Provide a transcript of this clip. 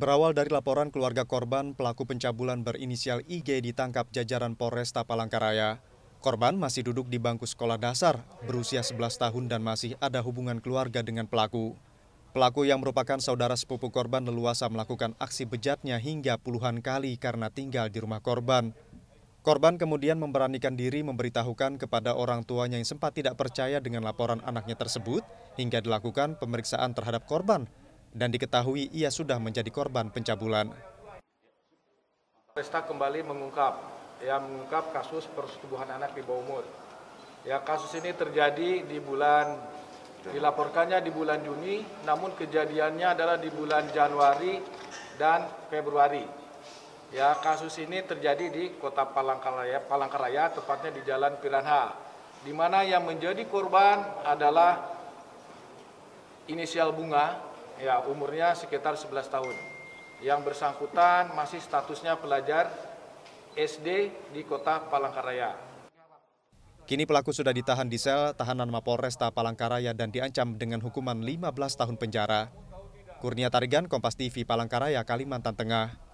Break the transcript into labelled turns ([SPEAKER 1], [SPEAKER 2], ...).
[SPEAKER 1] Berawal dari laporan keluarga korban, pelaku pencabulan berinisial IG ditangkap jajaran Polresta Palangkaraya. Korban masih duduk di bangku sekolah dasar, berusia 11 tahun dan masih ada hubungan keluarga dengan pelaku. Pelaku yang merupakan saudara sepupu korban leluasa melakukan aksi bejatnya hingga puluhan kali karena tinggal di rumah korban. Korban kemudian memberanikan diri memberitahukan kepada orang tuanya yang sempat tidak percaya dengan laporan anaknya tersebut, hingga dilakukan pemeriksaan terhadap korban dan diketahui ia sudah menjadi korban pencabulan.
[SPEAKER 2] Polresta kembali mengungkap, ya mengungkap kasus persetubuhan anak di bawah umur. Ya kasus ini terjadi di bulan dilaporkannya di bulan Juni, namun kejadiannya adalah di bulan Januari dan Februari. Ya, kasus ini terjadi di Kota Palangkaraya, Palangkaraya tepatnya di Jalan Piranha, di mana yang menjadi korban adalah inisial bunga ya umurnya sekitar 11 tahun. Yang bersangkutan masih statusnya pelajar SD di kota Palangkaraya.
[SPEAKER 1] Kini pelaku sudah ditahan di sel tahanan Mapolresta Palangkaraya dan diancam dengan hukuman 15 tahun penjara. Kurnia Tarigan, Kompas TV, Palangkaraya, Kalimantan Tengah.